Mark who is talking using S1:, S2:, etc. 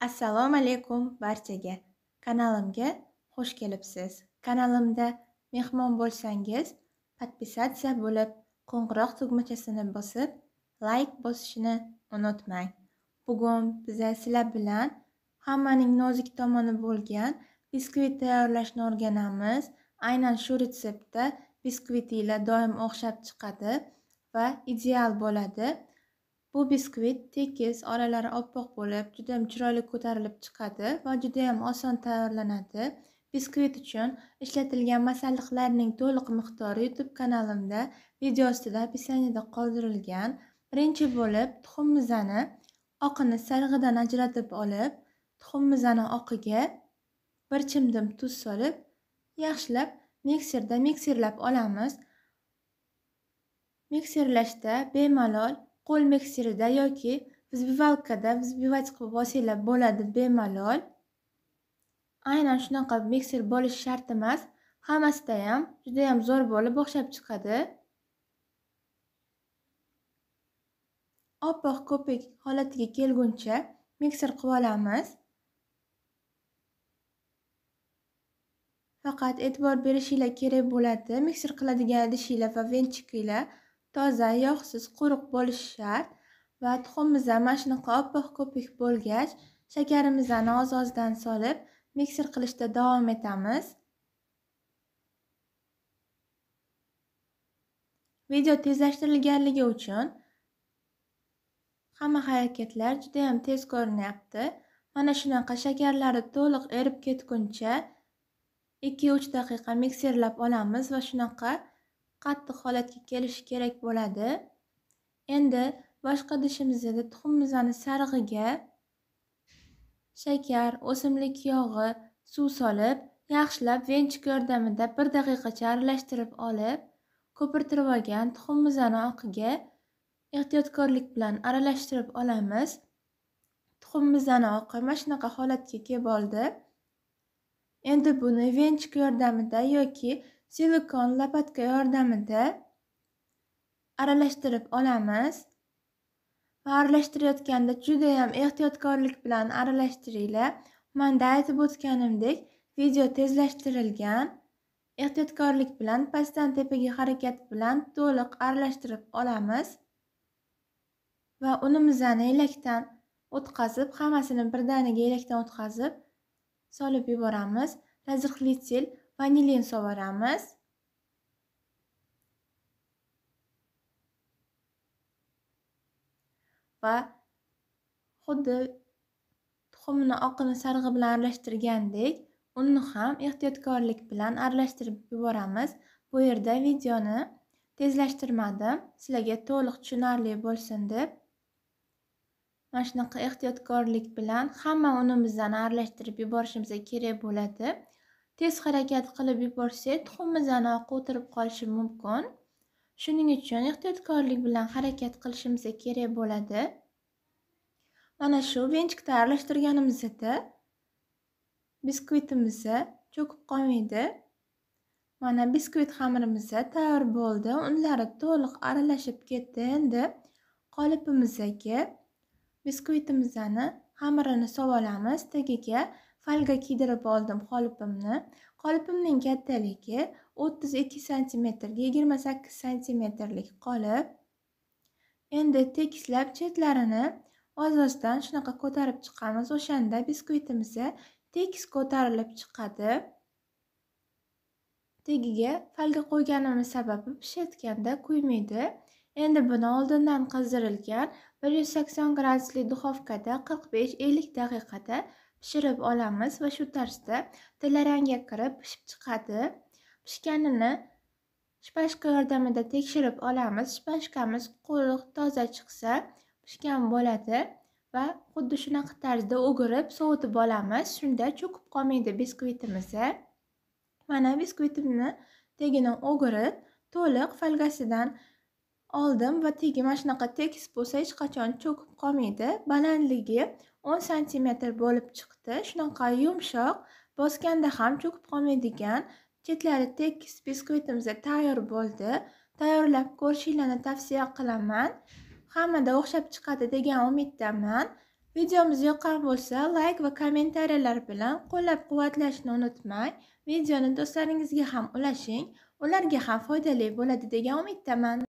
S1: Assalomu alaykum barchaga. Kanalimga xush kelibsiz. Kanalimda mehmon bo'lsangiz, podpisatsiya bo'lib, qo'ng'iroq tugmachasini bosib, like bosishni unutmang. Bugun biza sizlar bilan hammaning nozik tomoni bo'lgan biskvit tayyorlashni o'rganamiz. Aynan shu retseptda biskvitilar doim o'xshab chiqadi va ideal bo'ladi. Bu biskvit tekis, oralari oppoq bo'lib, juda ham chiroyli ko'tarilib chiqadi va juda ham oson tayyorlanadi. Biskvit uchun ishlatilgan masalliqlarning to'liq miqdori YouTube kanalimda video ostida описаниеda qoldirilgan. Birinchi bo'lib tuxum mizani oqini sarig'idan ajratib olib, tuxum mizani oqiga bir chimdim tuz solib, yaxshilab mikserda mikserlab olamiz. Mikserlashda bemalol qo'l miksirida yoki vzbivalkada vzbivach vosita bo'ladi bemalol aynan shunaqa mikser bo'lishi shart emas hammasida ham judayam zo'r bo'lib o'xshab chiqadi oppoq ko'pik holatiga kelguncha mikser qilib olamiz faqat e'tibor berishinglar kerak bo'ladi mikser qiladigan idishinglar va venchikinglar toza yog'siz quruq bo'lishi shart va tuxumimizni mana shunaqa oppoq ko'pik bo'lgach shakarimizni oz ozdan solib mikser qilishda davom etamiz video tezlashtirilganligi uchun hamma harakatlar juda yam tez ko'rinyapti mana shunaqa shakarlari to'liq erib ketguncha 2-3 daqiqa mikserlab olamiz va shunaqa qattiq holatga kelishi kerak bo'ladi endi boshqa idishimizda tuxumimizni sarig'iga shakar o'simlik yog'i suv solib yaxshilab venchik yordamida bir daqiqacha aralashtirib olib ko'pirtirib olgan tuxumimizni oqiga ehtiyotkorlik bilan aralashtirib olamiz tuxumimizni oqi mana shunaqa holatga kelib oldi endi buni venchik yordamida yoki silikon lopatka yordamida aralashtirib olamiz va aralashtirayotganda ham ehtiyotkorlik bilan aralashtiringlar manda aytib o'tganimdek video tezlashtirilgan ehtiyotkorlik bilan pastdan tepaga harakat bilan to'liq aralashtirib olamiz va unimizni elakdan o'tkazib hammasini birdaniga elakdan o'tkazib solib yuboramiz razixlitil vanilin sovaramiz. va xuddi tuxumni oqini sarg'i bilan aralashtirgandek unni ham ehtiyotkorlik bilan aralashtirib yuboramiz bu yerda videoni tezlashtirmadim sizlarga to'liq tushunarli bo'lsin deb mana shunaqa ehtiyotkorlik bilan hamma unimizdan aralashtirib yuborishimiz kerak bo'ladi tez harakat qilib yuborsak tuxumi zanaqa o'tirib qolishi mumkin shuning uchun ehtiyotkorlik bilan harakat qilishimiz kerak bo'ladi mana shu venchikda aralashtirganimizda biskvitimiz cho'kib qolmaydi mana biskvit xamirimiz tayyor bo'ldi unlari to'liq aralashib ketdi endi qolipimizdagi biskvitimizni xamirini sovolamiz tagiga falga kiydirib oldim qolipimni qolipimning kattaligi o'ttiz ikki santimetrga yigirma sakkiz santimetrlik qolip endi tekislab chetlarini oz ozdan shunaqa ko'tarib chiqamiz o'shanda biskvitimiz tekis ko'tarilib chiqadi tagiga falga qo'yganimiz sababi pishayotganda kuymaydi endi buni oldindan qizdirilgan bir yuz sakson gradusli duxovkada qirq besh ellik daqiqada pishirib olamiz va shu tarzda tillarangga kirib pishib chiqadi pishganini shpashka yordamida tekshirib olamiz shpashkamiz quruq toza chiqsa pishgan bo'ladi va xuddi shunaqa tarzda o'girib sovutib olamiz shunda cho'kib qolmaydi biskvitimiz mana biskvitimni tagini o'girib to'liq folgasidan Oldim va tegi mana shunaqa tekis bo'lsa, hech qachon cho'kib qolmaydi. Balandligi 10 santimetr bo'lib chiqdi. Shunaqa yumshoq, bosganda ham cho'kib qolmaydigan, chetlari tekis biskvitimiz tayyor bo'ldi. Tayyorlab ko'rishinglarni tavsiya qilaman. Hammada o'xshab chiqadi degan umiddaman. Videomiz yoqqan bo'lsa, layk va kommentariyalar bilan qo'llab-quvvatlashni unutmang. Videoni do'stlaringizga ham ulashing, ularga ham foydali bo'ladi degan umiddaman.